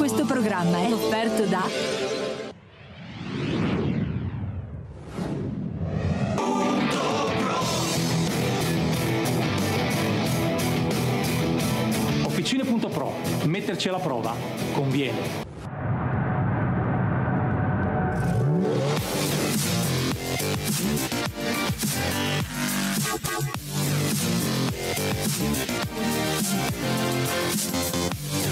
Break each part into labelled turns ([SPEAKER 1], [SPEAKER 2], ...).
[SPEAKER 1] Questo programma è offerto da Officine.pro. Metterci alla prova conviene.
[SPEAKER 2] Thank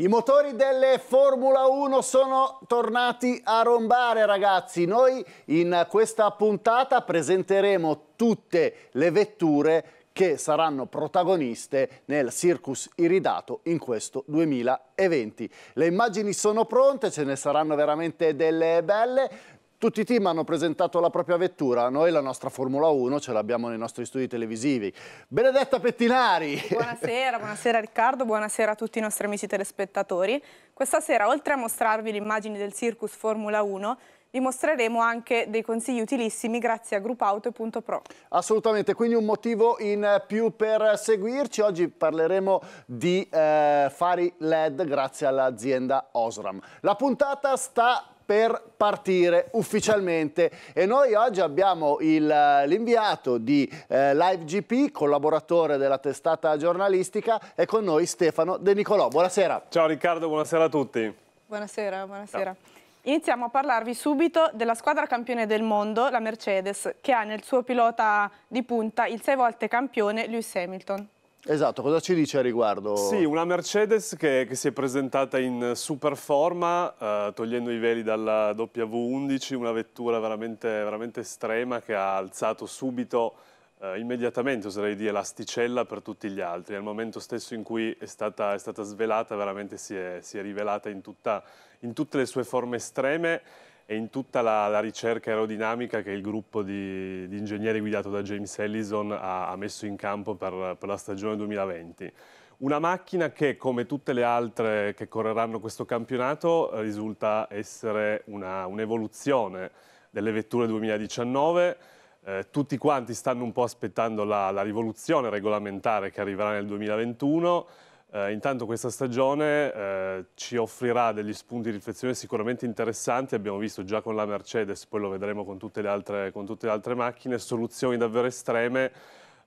[SPEAKER 3] i motori delle Formula 1 sono tornati a rombare ragazzi, noi in questa puntata presenteremo tutte le vetture che saranno protagoniste nel Circus Iridato in questo 2020. Le immagini sono pronte, ce ne saranno veramente delle belle. Tutti i team hanno presentato la propria vettura, noi la nostra Formula 1 ce l'abbiamo nei nostri studi televisivi. Benedetta Pettinari!
[SPEAKER 2] Buonasera, buonasera Riccardo, buonasera a tutti i nostri amici telespettatori. Questa sera, oltre a mostrarvi le immagini del Circus Formula 1, vi mostreremo anche dei consigli utilissimi grazie a grupauto.pro.
[SPEAKER 3] Assolutamente, quindi un motivo in più per seguirci. Oggi parleremo di eh, fari LED grazie all'azienda Osram. La puntata sta per partire ufficialmente e noi oggi abbiamo l'inviato di eh, LiveGP, collaboratore della testata giornalistica, è con noi Stefano De Nicolò. Buonasera. Ciao Riccardo,
[SPEAKER 4] buonasera a tutti.
[SPEAKER 2] Buonasera, buonasera. Ciao. Iniziamo a parlarvi subito della squadra campione del mondo, la Mercedes, che ha nel suo pilota di punta il sei volte campione Lewis Hamilton.
[SPEAKER 4] Esatto, cosa ci dice a riguardo? Sì, una Mercedes che, che si è presentata in super forma, eh, togliendo i veli dalla W11, una vettura veramente, veramente estrema che ha alzato subito, eh, immediatamente oserei dire, l'asticella per tutti gli altri. Al momento stesso in cui è stata, è stata svelata, veramente si è, si è rivelata in tutta in tutte le sue forme estreme e in tutta la, la ricerca aerodinamica che il gruppo di, di ingegneri guidato da James Ellison ha, ha messo in campo per, per la stagione 2020. Una macchina che, come tutte le altre che correranno questo campionato, risulta essere un'evoluzione delle vetture 2019. Eh, tutti quanti stanno un po' aspettando la, la rivoluzione regolamentare che arriverà nel 2021 eh, intanto questa stagione eh, ci offrirà degli spunti di riflessione sicuramente interessanti, abbiamo visto già con la Mercedes, poi lo vedremo con tutte le altre, tutte le altre macchine, soluzioni davvero estreme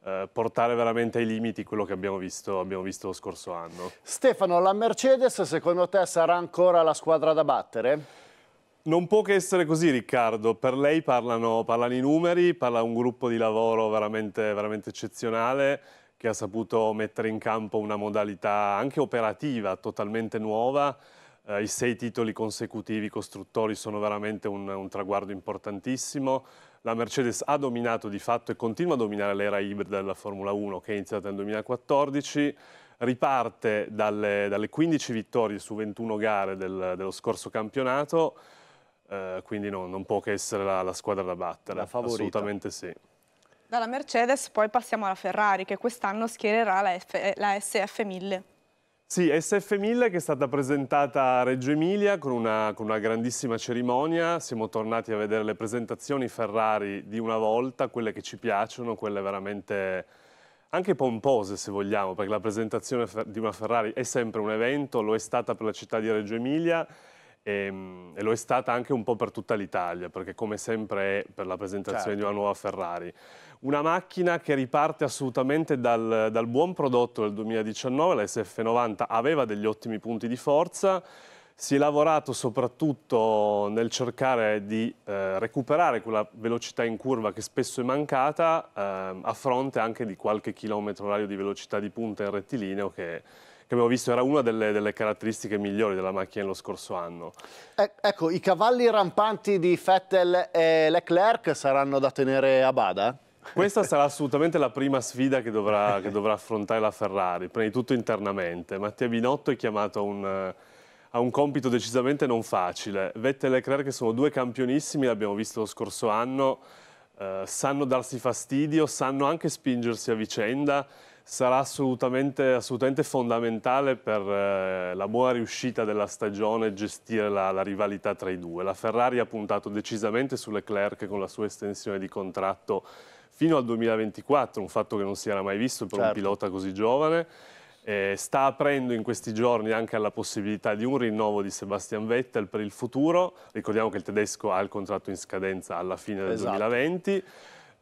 [SPEAKER 4] eh, portare veramente ai limiti quello che abbiamo visto, abbiamo visto lo scorso anno.
[SPEAKER 3] Stefano, la Mercedes secondo te sarà ancora la squadra da battere?
[SPEAKER 4] Non può che essere così Riccardo, per lei parlano, parlano i numeri, parla un gruppo di lavoro veramente, veramente eccezionale, che ha saputo mettere in campo una modalità anche operativa totalmente nuova. Eh, I sei titoli consecutivi costruttori sono veramente un, un traguardo importantissimo. La Mercedes ha dominato di fatto e continua a dominare l'era ibrida della Formula 1 che è iniziata nel 2014 riparte dalle, dalle, 15 vittorie su 21 gare del, dello scorso campionato, eh, quindi no, non può che essere la, la squadra da battere, La favorita. assolutamente sì.
[SPEAKER 2] Dalla Mercedes poi passiamo alla Ferrari che quest'anno schiererà la, F eh, la SF1000.
[SPEAKER 4] Sì, SF1000 che è stata presentata a Reggio Emilia con una, con una, grandissima cerimonia, siamo tornati a vedere le presentazioni Ferrari di una volta, quelle che ci piacciono, quelle veramente anche pompose se vogliamo, perché la presentazione di una Ferrari è sempre un evento, lo è stata per la città di Reggio Emilia, e, ehm, e, lo è stata anche un po' per tutta l'Italia, perché come sempre è per la presentazione certo. di una certo. nuova Ferrari. Una macchina che riparte assolutamente dal, dal buon prodotto del 2019, la SF90 aveva degli ottimi punti di forza, si è lavorato soprattutto nel cercare di eh, recuperare quella velocità in curva che spesso è mancata eh, a fronte anche di qualche chilometro orario di velocità di punta in rettilineo che che abbiamo visto era una delle, delle, caratteristiche migliori della macchina nello scorso anno.
[SPEAKER 3] Eh, ecco, i cavalli rampanti di Vettel e Leclerc saranno da tenere a bada?
[SPEAKER 4] Questa sarà assolutamente la prima sfida che dovrà, che dovrà, affrontare la Ferrari, prima di tutto internamente. Mattia Binotto è chiamato a un, a un compito decisamente non facile. Vettel e Leclerc sono due campionissimi, l'abbiamo visto lo scorso anno, eh, sanno darsi fastidio, sanno anche spingersi a vicenda sarà assolutamente, assolutamente fondamentale per eh, la buona riuscita della stagione gestire la, la, rivalità tra i due. La Ferrari ha puntato decisamente sulle Clerc con la sua estensione di contratto fino al 2024, un fatto che non si era mai visto per certo. un pilota così giovane. Eh, sta aprendo in questi giorni anche alla possibilità di un rinnovo di Sebastian Vettel per il futuro. Ricordiamo che il tedesco ha il contratto in scadenza alla fine del esatto. 2020.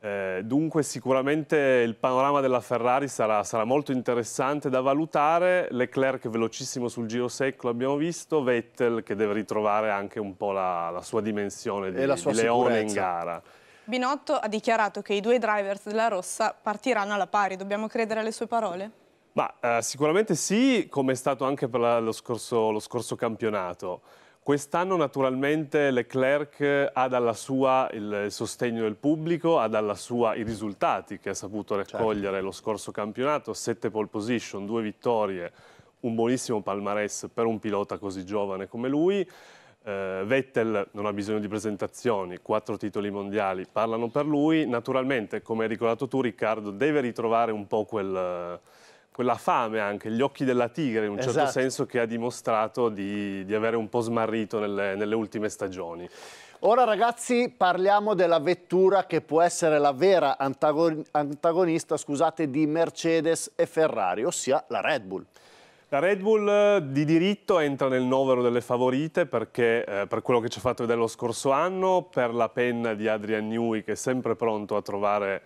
[SPEAKER 4] Eh, dunque sicuramente il panorama della Ferrari sarà, sarà, molto interessante da valutare, Leclerc velocissimo sul giro secco l'abbiamo visto, Vettel che deve ritrovare anche un po' la, la sua dimensione di, e la sua di leone in gara.
[SPEAKER 2] Binotto ha dichiarato che i due drivers della Rossa partiranno alla pari, dobbiamo credere alle sue parole?
[SPEAKER 4] Ma, eh, sicuramente sì, come è stato anche per la, lo, scorso, lo scorso campionato. Quest'anno naturalmente Leclerc ha dalla sua il sostegno del pubblico, ha dalla sua i risultati che ha saputo certo. raccogliere certo. lo scorso campionato, sette pole position, due vittorie, un buonissimo palmarès per un pilota così giovane come lui. Eh, Vettel non ha bisogno di presentazioni, quattro titoli mondiali parlano per lui. Naturalmente, come hai ricordato tu Riccardo, deve ritrovare un po' quel quella fame anche, gli occhi della tigre in un certo esatto. certo senso che ha dimostrato di, di avere un po' smarrito nelle, nelle ultime stagioni.
[SPEAKER 3] Ora ragazzi parliamo della vettura che può essere la vera antagonista scusate, di Mercedes
[SPEAKER 4] e Ferrari, ossia la Red Bull. La Red Bull eh, di diritto entra nel novero delle favorite perché eh, per quello che ci ha fatto vedere lo scorso anno, per la penna di Adrian Newey che è sempre pronto a trovare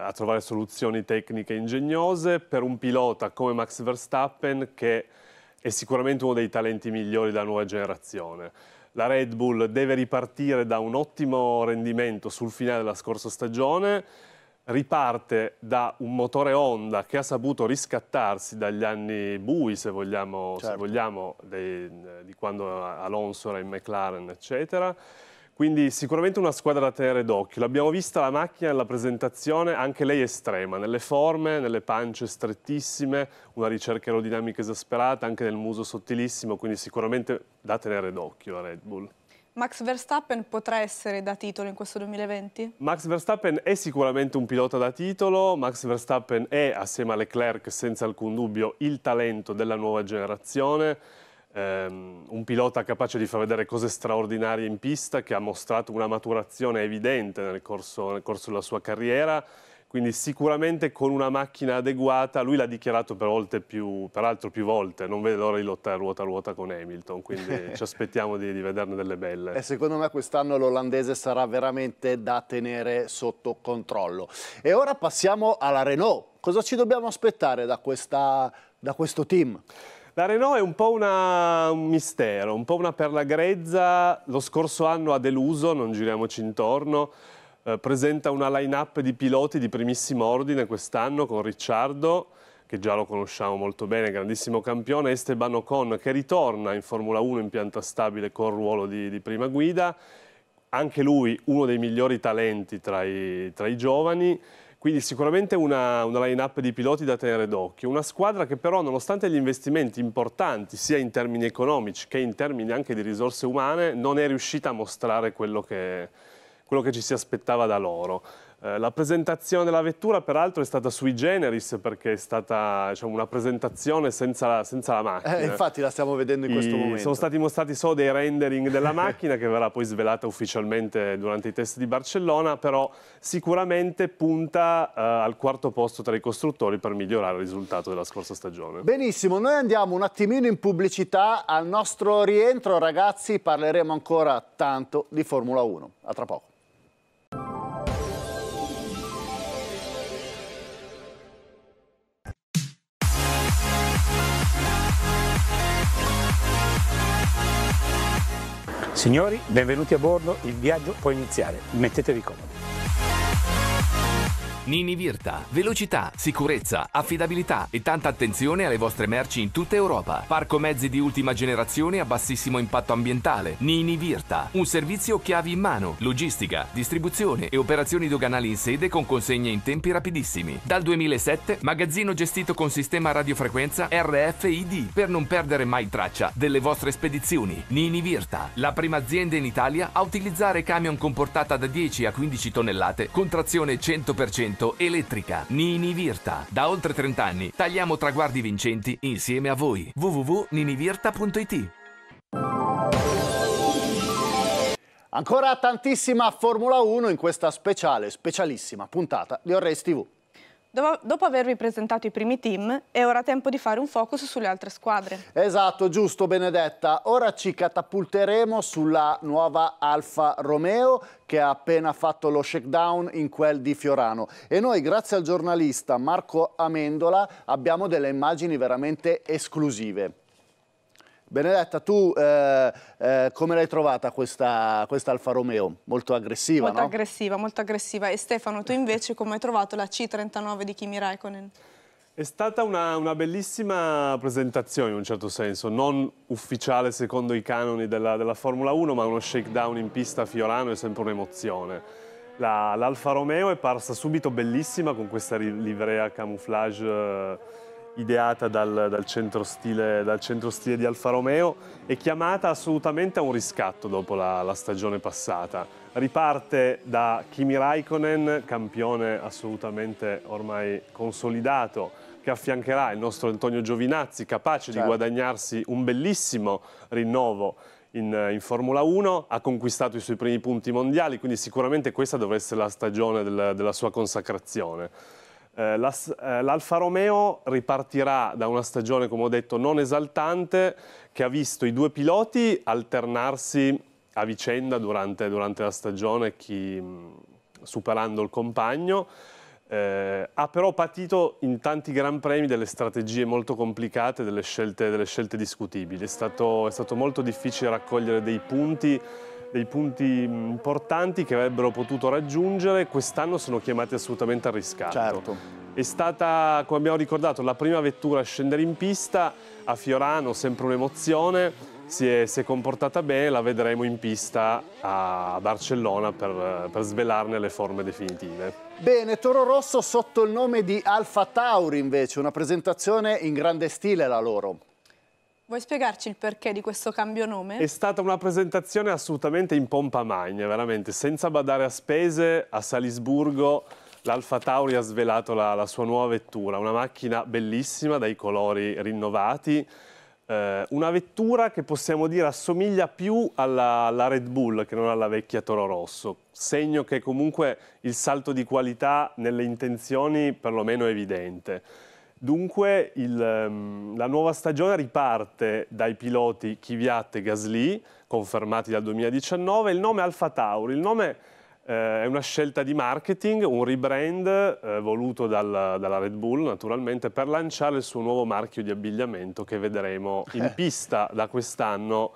[SPEAKER 4] a trovare soluzioni tecniche ingegnose per un pilota come Max Verstappen che è sicuramente uno dei talenti migliori della nuova generazione. La Red Bull deve ripartire da un ottimo rendimento sul finale della scorsa stagione, riparte da un motore Honda che ha saputo riscattarsi dagli anni bui, se vogliamo, certo. se vogliamo dei, di quando Alonso era in McLaren, eccetera quindi sicuramente una squadra da tenere d'occhio. L'abbiamo vista la macchina nella presentazione, anche lei estrema, nelle forme, nelle pance strettissime, una ricerca aerodinamica esasperata, anche nel muso sottilissimo, quindi sicuramente da tenere d'occhio la Red Bull.
[SPEAKER 2] Max Verstappen potrà essere da titolo in questo 2020?
[SPEAKER 4] Max Verstappen è sicuramente un pilota da titolo, Max Verstappen è assieme a Leclerc senza alcun dubbio il talento della nuova generazione Ehm, un pilota capace di far vedere cose straordinarie in pista, che ha mostrato una maturazione evidente nel corso, nel corso della sua carriera quindi sicuramente con una macchina adeguata, lui l'ha dichiarato per volte più, peraltro più volte, non vede l'ora di lottare ruota a ruota con Hamilton, quindi ci aspettiamo di, di, vederne delle belle. E
[SPEAKER 3] secondo me quest'anno l'olandese sarà veramente da tenere sotto controllo. E ora passiamo alla Renault, cosa ci dobbiamo
[SPEAKER 4] aspettare da, questa, da questo team? La Renault è un po' una, un mistero, un po' una perla grezza. Lo scorso anno ha deluso, non giriamoci intorno. Eh, presenta una line-up di piloti di primissimo ordine quest'anno con Ricciardo, che già lo conosciamo molto bene, grandissimo campione, Esteban Ocon che ritorna in Formula 1 in pianta stabile con ruolo di, di prima guida. Anche lui uno dei migliori talenti tra i, tra i giovani. Quindi sicuramente una, una line-up di piloti da tenere d'occhio, una squadra che però nonostante gli investimenti importanti sia in termini economici che in termini anche di risorse umane non è riuscita a mostrare quello che, quello che ci si aspettava da loro. Eh, la presentazione della vettura peraltro è stata sui generis perché è stata diciamo, una presentazione senza, senza la macchina. Eh, infatti
[SPEAKER 3] la stiamo vedendo in questo momento. Sono
[SPEAKER 4] stati mostrati solo dei rendering della macchina che verrà poi svelata ufficialmente durante i test di Barcellona, però sicuramente punta eh, al quarto posto tra i costruttori per migliorare il risultato della scorsa stagione.
[SPEAKER 3] Benissimo, noi andiamo un attimino in pubblicità al nostro rientro ragazzi, parleremo ancora tanto di Formula 1. A tra poco.
[SPEAKER 1] Signori, benvenuti a bordo, il viaggio può iniziare, mettetevi comodi. Nini Virta. Velocità, sicurezza, affidabilità e tanta attenzione alle vostre merci in tutta Europa. Parco mezzi di ultima generazione a
[SPEAKER 4] bassissimo impatto ambientale. Nini Virta. Un servizio chiavi in mano, logistica, distribuzione e operazioni doganali in sede con consegne in tempi rapidissimi. Dal 2007, magazzino gestito con sistema radiofrequenza RFID per non perdere mai traccia delle vostre spedizioni. Nini Virta, la prima azienda in Italia a utilizzare camion comportata da 10 a 15 tonnellate con trazione 100% 100% elettrica. Nini Virta. Da oltre 30 anni tagliamo traguardi vincenti insieme a voi. www.ninivirta.it
[SPEAKER 3] Ancora tantissima Formula 1 in questa speciale, specialissima puntata di Orrest TV.
[SPEAKER 2] Dopo avervi presentato i primi team, è ora tempo di fare un focus sulle altre squadre.
[SPEAKER 3] Esatto, giusto Benedetta. Ora ci catapulteremo sulla nuova Alfa Romeo che ha appena fatto lo shakedown in quel di Fiorano. E noi, grazie al giornalista Marco Amendola, abbiamo delle immagini veramente esclusive. Benedetta, tu eh, eh, come l'hai trovata questa, questa, Alfa Romeo? Molto aggressiva, Molto no?
[SPEAKER 2] aggressiva, molto aggressiva. E Stefano, tu invece come hai trovato la C39 di Kimi Raikkonen?
[SPEAKER 4] È stata una, una, bellissima presentazione in un certo senso, non ufficiale secondo i canoni della, della Formula 1, ma uno shakedown in pista a Fiorano è sempre un'emozione. L'Alfa Romeo è parsa subito bellissima con questa livrea camouflage eh, ideata dal, dal, centro stile, dal, centro stile, di Alfa Romeo e chiamata assolutamente a un riscatto dopo la, la stagione passata. Riparte da Kimi Raikkonen, campione assolutamente ormai consolidato, che affiancherà il nostro Antonio Giovinazzi, capace certo. di guadagnarsi un bellissimo rinnovo in, in, Formula 1, ha conquistato i suoi primi punti mondiali, quindi sicuramente questa dovrà essere la stagione del, della sua consacrazione. Eh, eh, L'Alfa Romeo ripartirà da una stagione, come ho detto, non esaltante, che ha visto i due piloti alternarsi a vicenda durante, durante la stagione, chi, mm, superando il compagno. Eh, ha però patito in tanti gran premi delle strategie molto complicate, delle scelte, delle scelte discutibili. È stato, è stato molto difficile raccogliere dei punti dei punti importanti che avrebbero potuto raggiungere, quest'anno sono chiamati assolutamente a riscatto. Certo. È stata, come abbiamo ricordato, la prima vettura a scendere in pista, a Fiorano sempre un'emozione, si è, si è, comportata bene, la vedremo in pista a Barcellona per, per, svelarne le forme definitive.
[SPEAKER 3] Bene, Toro Rosso sotto il nome di Alfa Tauri invece,
[SPEAKER 4] una presentazione in grande stile la loro.
[SPEAKER 2] Vuoi spiegarci il perché di questo cambio nome? È
[SPEAKER 4] stata una presentazione assolutamente in pompa magna, veramente, senza badare a spese, a Salisburgo l'Alfa Tauri ha svelato la, la, sua nuova vettura, una macchina bellissima dai colori rinnovati, eh, una vettura che possiamo dire assomiglia più alla, alla Red Bull che non alla vecchia Toro Rosso, segno che comunque il salto di qualità nelle intenzioni perlomeno è evidente. Dunque il, ehm, la nuova stagione riparte dai piloti Kvyat e Gasly, confermati dal 2019, il nome Alfa Tauri. Il nome eh, è una scelta di marketing, un rebrand eh, voluto dal, dalla Red Bull naturalmente per lanciare il suo nuovo marchio di abbigliamento che vedremo in pista da quest'anno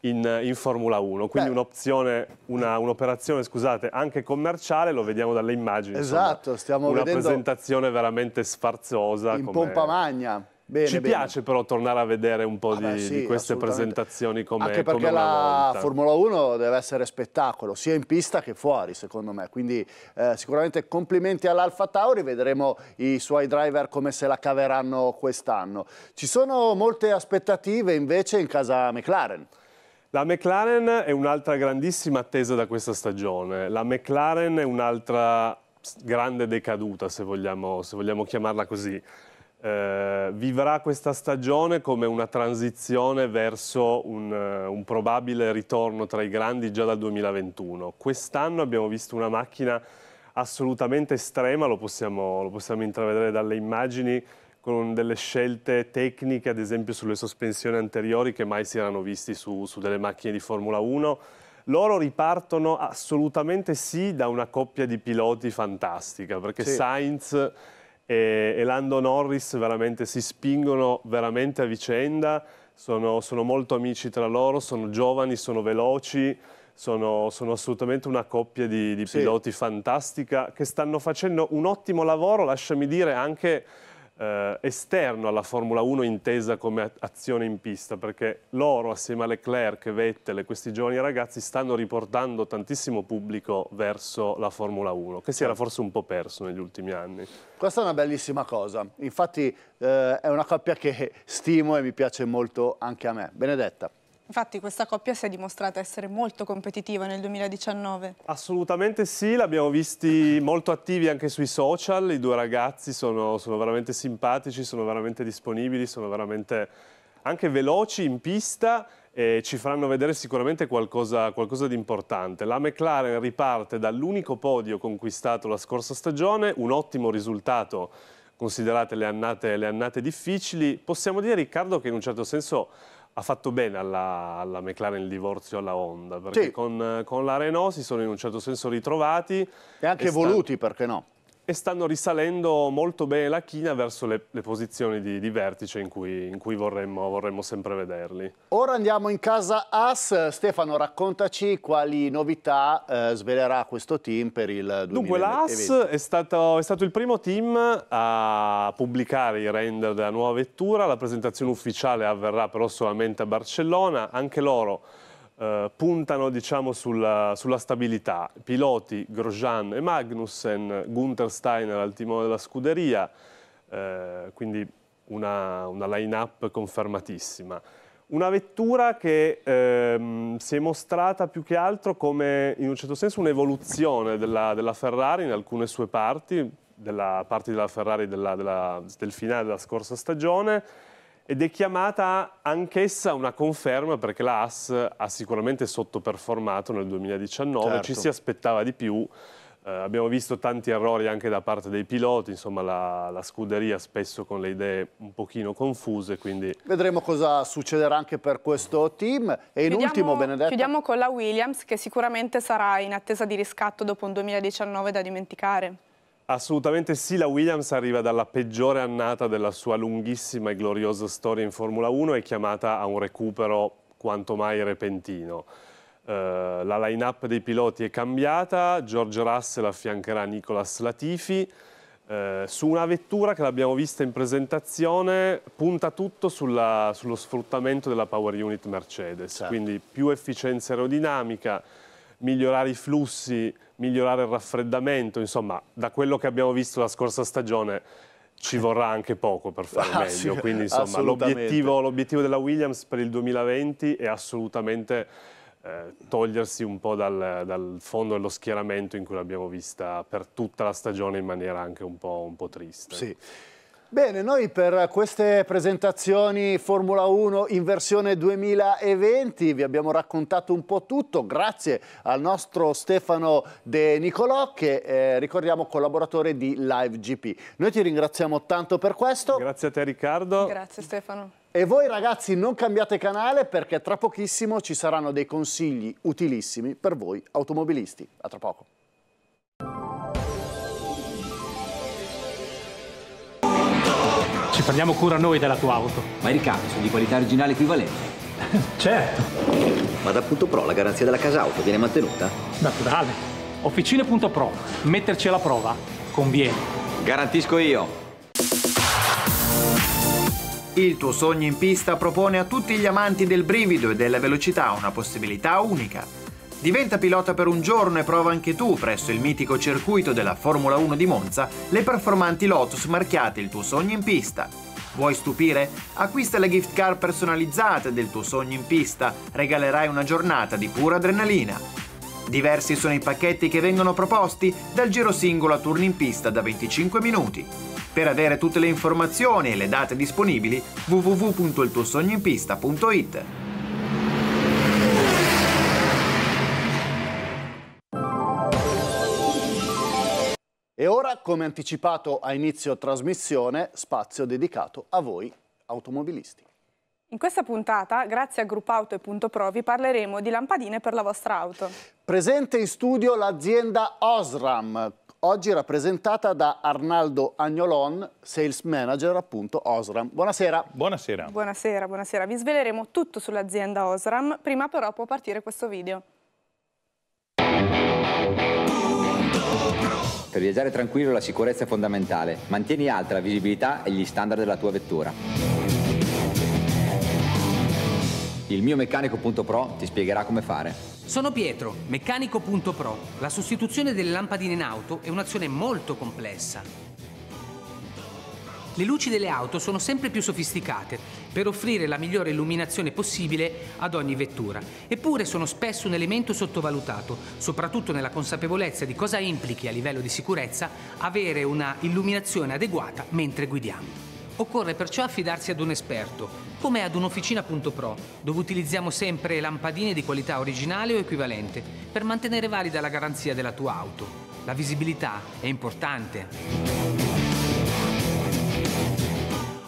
[SPEAKER 4] in, in Formula 1, quindi un'opzione, un'operazione, un scusate, anche commerciale, lo vediamo dalle immagini. Esatto,
[SPEAKER 3] insomma, stiamo una vedendo... Una
[SPEAKER 4] presentazione veramente sfarzosa. In pompa
[SPEAKER 3] magna. Bene, Ci bene. piace
[SPEAKER 4] però tornare a vedere un po' Vabbè, ah, di, sì, di, queste presentazioni come Anche perché come la volta. Formula
[SPEAKER 3] 1 deve essere spettacolo, sia in pista che fuori, secondo me. Quindi eh, sicuramente complimenti all'Alfa Tauri, vedremo i suoi driver come se la caveranno quest'anno. Ci sono molte aspettative invece in casa McLaren.
[SPEAKER 4] La McLaren è un'altra grandissima attesa da questa stagione. La McLaren è un'altra grande decaduta, se vogliamo, se vogliamo chiamarla così. Eh, vivrà questa stagione come una transizione verso un, eh, un probabile ritorno tra i grandi già dal 2021. Quest'anno abbiamo visto una macchina assolutamente estrema, lo possiamo, lo possiamo intravedere dalle immagini, con delle scelte tecniche, ad esempio sulle sospensioni anteriori che mai si erano visti su, su delle macchine di Formula 1. Loro ripartono assolutamente sì da una coppia di piloti fantastica, perché sì. Sainz e, Lando Norris veramente si spingono veramente a vicenda, sono, sono, molto amici tra loro, sono giovani, sono veloci, sono, sono assolutamente una coppia di, di piloti sì. fantastica che stanno facendo un ottimo lavoro, lasciami dire, anche eh, esterno alla Formula 1 intesa come azione in pista, perché loro assieme a Leclerc, Vettel e questi giovani ragazzi stanno riportando tantissimo pubblico verso la Formula 1, che si era certo. forse un po' perso negli ultimi anni. Questa è una bellissima cosa, infatti
[SPEAKER 3] eh, è una coppia che stimo e mi piace molto anche a me. Benedetta.
[SPEAKER 2] Infatti questa coppia si è dimostrata essere molto competitiva nel 2019. Assolutamente sì,
[SPEAKER 4] l'abbiamo visti molto attivi anche sui social, i due ragazzi sono, sono veramente simpatici, sono veramente disponibili, sono veramente anche veloci in pista e ci faranno vedere sicuramente qualcosa, qualcosa di importante. La McLaren riparte dall'unico podio conquistato la scorsa stagione, un ottimo risultato considerate le annate, le annate difficili. Possiamo dire Riccardo che in un certo senso ha fatto bene alla, alla, McLaren il divorzio alla Honda, perché sì. con, con, la Renault si sono in un certo senso ritrovati. E anche voluti, perché no? e stanno risalendo molto bene la china verso le, le posizioni di, di, vertice in cui, in cui vorremmo, vorremmo, sempre vederli.
[SPEAKER 3] Ora andiamo in casa AS. Stefano, raccontaci quali novità eh, svelerà questo team per il 2020. Dunque, l'AS
[SPEAKER 4] è, è, stato il primo team a pubblicare i render della nuova vettura. La presentazione ufficiale avverrà però solamente a Barcellona. Anche loro eh, puntano diciamo, sulla, sulla, stabilità. Piloti Grosjean e Magnussen, Gunther Steiner al timone della scuderia, eh, quindi una, una line-up confermatissima. Una vettura che ehm, si è mostrata più che altro come, in un certo senso, un'evoluzione della, della, Ferrari in alcune sue parti, della parte della Ferrari della, della, del finale della scorsa stagione, ed è chiamata anch'essa una conferma perché la AS ha sicuramente sottoperformato nel 2019, certo. ci si aspettava di più. Eh, abbiamo visto tanti errori anche da parte dei piloti, insomma la, la, scuderia spesso con le idee un pochino confuse. Quindi...
[SPEAKER 3] Vedremo cosa succederà anche per questo team. E
[SPEAKER 4] chiudiamo, in ultimo Benedetto. Chiudiamo
[SPEAKER 2] con la Williams che sicuramente sarà in attesa di riscatto dopo un 2019 da dimenticare.
[SPEAKER 4] Assolutamente sì, la Williams arriva dalla peggiore annata della sua lunghissima e gloriosa storia in Formula 1 e chiamata a un recupero quanto mai repentino. Uh, la line-up dei piloti è cambiata, George Russell affiancherà Nicolas Latifi, uh, su una vettura che l'abbiamo vista in presentazione punta tutto sulla, sullo sfruttamento della power unit Mercedes, certo. quindi più efficienza aerodinamica, migliorare i flussi, migliorare il raffreddamento, insomma da quello che abbiamo visto la scorsa stagione ci vorrà anche poco per fare ah, meglio, sì, quindi insomma l'obiettivo della Williams per il 2020 è assolutamente eh, togliersi un po' dal, dal, fondo dello schieramento in cui l'abbiamo vista per tutta la stagione in maniera anche un po', un po triste. Sì. Bene, noi
[SPEAKER 3] per queste presentazioni Formula 1 in versione 2020 vi abbiamo raccontato un po' tutto grazie al nostro Stefano De Nicolò che eh, ricordiamo collaboratore di LiveGP. Noi ti ringraziamo tanto per questo. Grazie a te Riccardo.
[SPEAKER 2] Grazie Stefano.
[SPEAKER 3] E voi ragazzi non cambiate canale perché tra pochissimo ci saranno dei consigli utilissimi per voi automobilisti. A tra poco.
[SPEAKER 1] Prendiamo cura noi della tua auto. Ma i ricavi sono di qualità originale equivalente? certo. Ma da Punto Pro la garanzia della casa auto viene mantenuta? Naturale. Punto Pro, Metterci alla prova conviene. Garantisco io. Il tuo sogno in pista propone a tutti gli amanti del brivido e della
[SPEAKER 3] velocità una possibilità unica Diventa pilota per un giorno e prova anche tu, presso il mitico circuito della Formula 1 di Monza, le performanti Lotus marchiate il tuo sogno in pista. Vuoi stupire? Acquista le gift card personalizzate del tuo sogno in pista, regalerai una giornata di pura adrenalina. Diversi sono i pacchetti che vengono proposti, dal giro singolo a turni in pista da 25 minuti. Per avere tutte le informazioni e le date disponibili, www.iltuosognoinpista.it. ora, come anticipato a inizio trasmissione, spazio dedicato a voi automobilisti.
[SPEAKER 2] In questa puntata, grazie a Gruppauto e Punto Pro, vi parleremo di lampadine per la vostra auto.
[SPEAKER 3] Presente in studio l'azienda Osram, oggi rappresentata da Arnaldo Agnolon, sales manager appunto Osram. Buonasera. Buonasera.
[SPEAKER 2] Buonasera, buonasera. Vi sveleremo tutto sull'azienda Osram, prima però può partire questo video.
[SPEAKER 1] Per viaggiare tranquillo la sicurezza è fondamentale. Mantieni alta la visibilità e gli standard della tua vettura. Il mio meccanico.pro ti spiegherà come fare. Sono Pietro, meccanico.pro. La sostituzione delle lampadine in auto è un'azione molto complessa. Le luci delle auto sono sempre più sofisticate per offrire la migliore illuminazione possibile ad ogni vettura. Eppure sono spesso un elemento sottovalutato, soprattutto nella consapevolezza di cosa implichi a livello di sicurezza avere una illuminazione adeguata mentre guidiamo. Occorre perciò affidarsi ad un esperto, come ad un'officina.pro, dove utilizziamo sempre lampadine di qualità originale o equivalente, per mantenere valida la garanzia della tua auto. La visibilità è importante.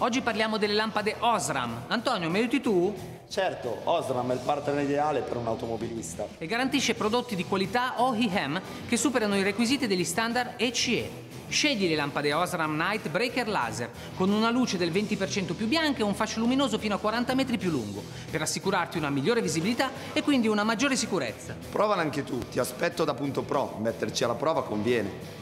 [SPEAKER 1] Oggi parliamo delle lampade Osram. Antonio, mi aiuti tu? Certo, Osram è il partner
[SPEAKER 3] ideale per un automobilista.
[SPEAKER 1] E garantisce prodotti di qualità OEM che superano i requisiti degli standard ECE. Scegli le lampade Osram Night Breaker Laser con una luce del 20% più bianca e un fascio luminoso fino a 40 metri più lungo per assicurarti una migliore visibilità e quindi una maggiore sicurezza.
[SPEAKER 3] Provala anche tu, ti aspetto da Punto Pro, metterci alla prova conviene.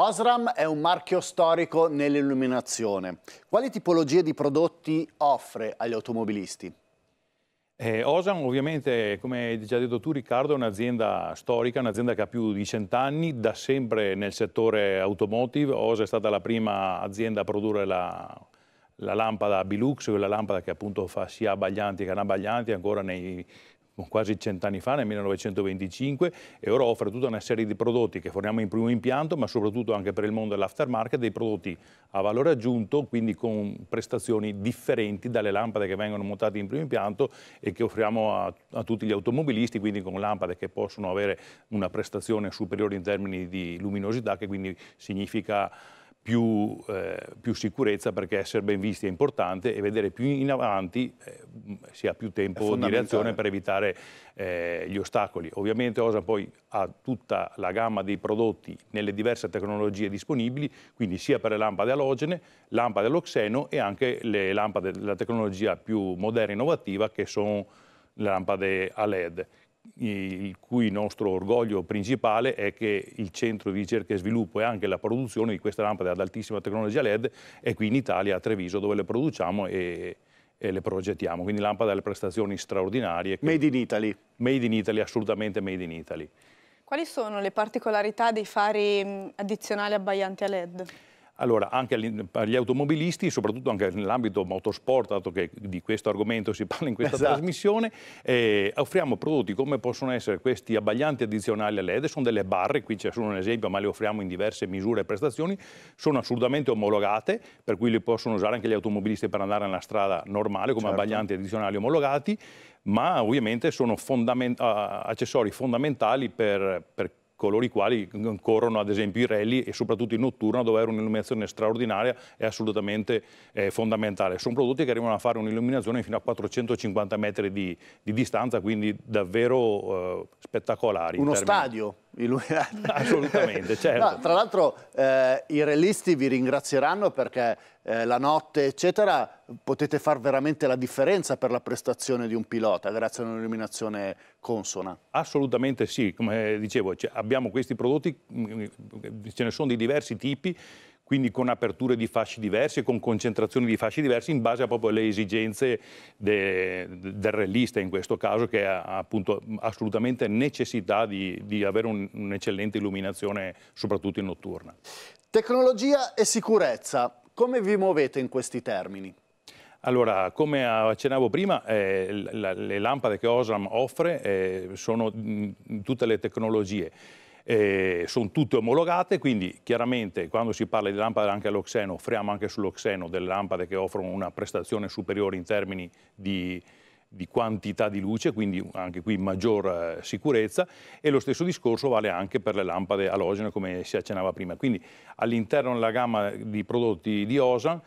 [SPEAKER 3] Osram è un marchio storico nell'illuminazione. Quali tipologie di prodotti offre agli automobilisti?
[SPEAKER 5] Eh, Osram ovviamente, come hai già detto tu Riccardo, è un'azienda storica, un'azienda che ha più di cent'anni, da sempre nel settore automotive. Osram è stata la prima azienda a produrre la, la lampada Bilux, quella lampada che appunto fa sia abbaglianti che non abbaglianti, ancora nei, quasi cent'anni fa, nel 1925, e ora offre tutta una serie di prodotti che forniamo in primo impianto, ma soprattutto anche per il mondo dell'aftermarket, dei prodotti a valore aggiunto, quindi con prestazioni differenti dalle lampade che vengono montate in primo impianto e che offriamo a, a tutti gli automobilisti, quindi con lampade che possono avere una prestazione superiore in termini di luminosità, che quindi significa più, eh, più, sicurezza perché essere ben visti è importante e vedere più in avanti eh, si ha più tempo di reazione per evitare eh, gli ostacoli. Ovviamente Osa poi ha tutta la gamma dei prodotti nelle diverse tecnologie disponibili, quindi sia per le lampade alogene, lampade all'oxeno e anche le lampade della tecnologia più moderna e innovativa che sono le lampade a LED il cui nostro orgoglio principale è che il centro di ricerca e sviluppo e anche la produzione di queste lampade ad altissima tecnologia LED è qui in Italia a Treviso dove le produciamo e, e le progettiamo. Quindi lampade alle prestazioni straordinarie. Che... Made in Italy. Made in Italy, assolutamente made in Italy.
[SPEAKER 2] Quali sono le particolarità dei fari addizionali abbaianti a LED?
[SPEAKER 5] Allora, anche agli automobilisti, soprattutto anche nell'ambito motorsport, dato che di questo argomento si parla in questa esatto. trasmissione, eh, offriamo prodotti come possono essere questi abbaglianti addizionali alle LED, sono delle barre, qui c'è solo un esempio, ma le offriamo in diverse misure e prestazioni, sono assolutamente omologate, per cui le possono usare anche gli automobilisti per andare nella strada normale come certo. abbaglianti addizionali omologati, ma ovviamente sono fondament accessori fondamentali per, per coloro i quali corrono ad esempio i rally e soprattutto in notturna dove era un'illuminazione straordinaria è assolutamente eh, fondamentale. Sono prodotti che arrivano a fare un'illuminazione fino a 450 metri di, di distanza, quindi davvero eh, spettacolari. Uno stadio?
[SPEAKER 3] illuminata.
[SPEAKER 5] Assolutamente, certo. No, tra l'altro eh, i relisti vi ringrazieranno
[SPEAKER 3] perché eh, la notte, eccetera, potete far veramente la differenza per la prestazione
[SPEAKER 5] di un pilota grazie a un'illuminazione consona. Assolutamente sì, come dicevo, cioè, abbiamo questi prodotti, mm, mm, ce ne sono di diversi tipi, quindi con aperture di fasci diverse, con concentrazioni di fasci diverse in base a proprio alle esigenze de, del rallista in questo caso che ha appunto assolutamente necessità di, di avere un'eccellente illuminazione soprattutto in notturna.
[SPEAKER 3] Tecnologia e sicurezza, come vi muovete in questi termini?
[SPEAKER 5] Allora, come accennavo prima, eh, la, le lampade che Osram offre eh, sono mh, mm, tutte le tecnologie eh, sono tutte omologate, quindi chiaramente quando si parla di lampade anche all'oxeno, offriamo anche sull'oxeno delle lampade che offrono una prestazione superiore in termini di, di quantità di luce, quindi anche qui maggior eh, sicurezza e lo stesso discorso vale anche per le lampade alogene come si accennava prima. Quindi all'interno della gamma di prodotti di OSAN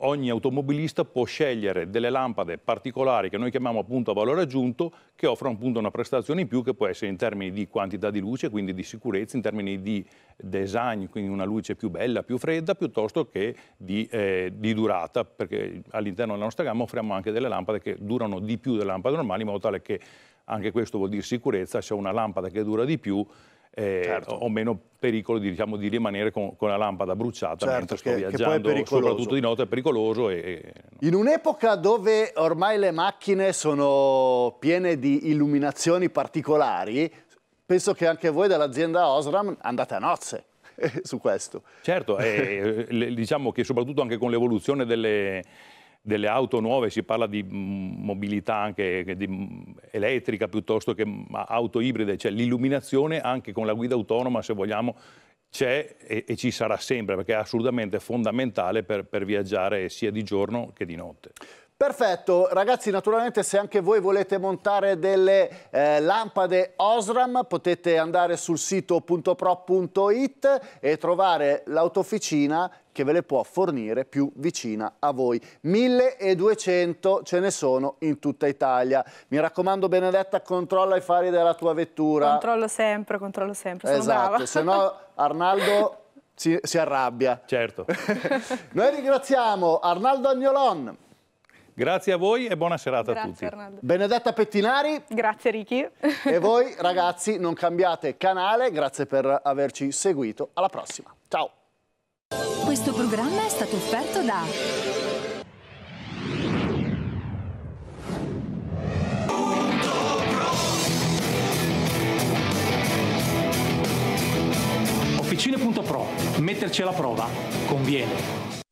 [SPEAKER 5] ogni automobilista può scegliere delle lampade particolari che noi chiamiamo appunto a valore aggiunto che offrono appunto una prestazione in più che può essere in termini di quantità di luce, quindi di sicurezza, in termini di design, quindi una luce più bella, più fredda, piuttosto che di, eh, di durata, perché all'interno della nostra gamma offriamo anche delle lampade che durano di più delle lampade normali, in modo tale che anche questo vuol dire sicurezza, c'è una lampada che dura di più eh, certo. ho meno pericolo di, diciamo, di rimanere con, con, la lampada bruciata certo, mentre sto che, viaggiando, che soprattutto di notte è pericoloso. E, e...
[SPEAKER 3] In un'epoca dove ormai le macchine sono piene di illuminazioni particolari, penso che anche voi dell'azienda Osram andate a nozze su questo.
[SPEAKER 5] Certo, eh, diciamo che soprattutto anche con l'evoluzione delle delle auto nuove, si parla di mm, mobilità anche di mm, elettrica piuttosto che mm, auto ibride, cioè l'illuminazione anche con la guida autonoma se vogliamo c'è e, e, ci sarà sempre perché è assolutamente fondamentale per, per viaggiare sia di giorno che di notte.
[SPEAKER 3] Perfetto, ragazzi naturalmente se anche voi volete montare delle eh, lampade Osram potete andare sul sito .pro.it e trovare l'autofficina che ve le può fornire più vicina a voi. 1200 ce ne sono in tutta Italia. Mi raccomando Benedetta controlla i fari della tua vettura.
[SPEAKER 2] Controllo sempre, controllo sempre, sono esatto, brava. se no
[SPEAKER 3] Arnaldo si, si arrabbia. Certo. Noi ringraziamo Arnaldo Agnolon Grazie a voi e buona serata Grazie, a tutti. Arnaldo. Benedetta Pettinari. Grazie Ricky. E voi ragazzi non cambiate canale. Grazie per averci seguito. Alla prossima. Ciao.
[SPEAKER 1] Questo programma è stato offerto da Officine.pro, metterci alla prova conviene.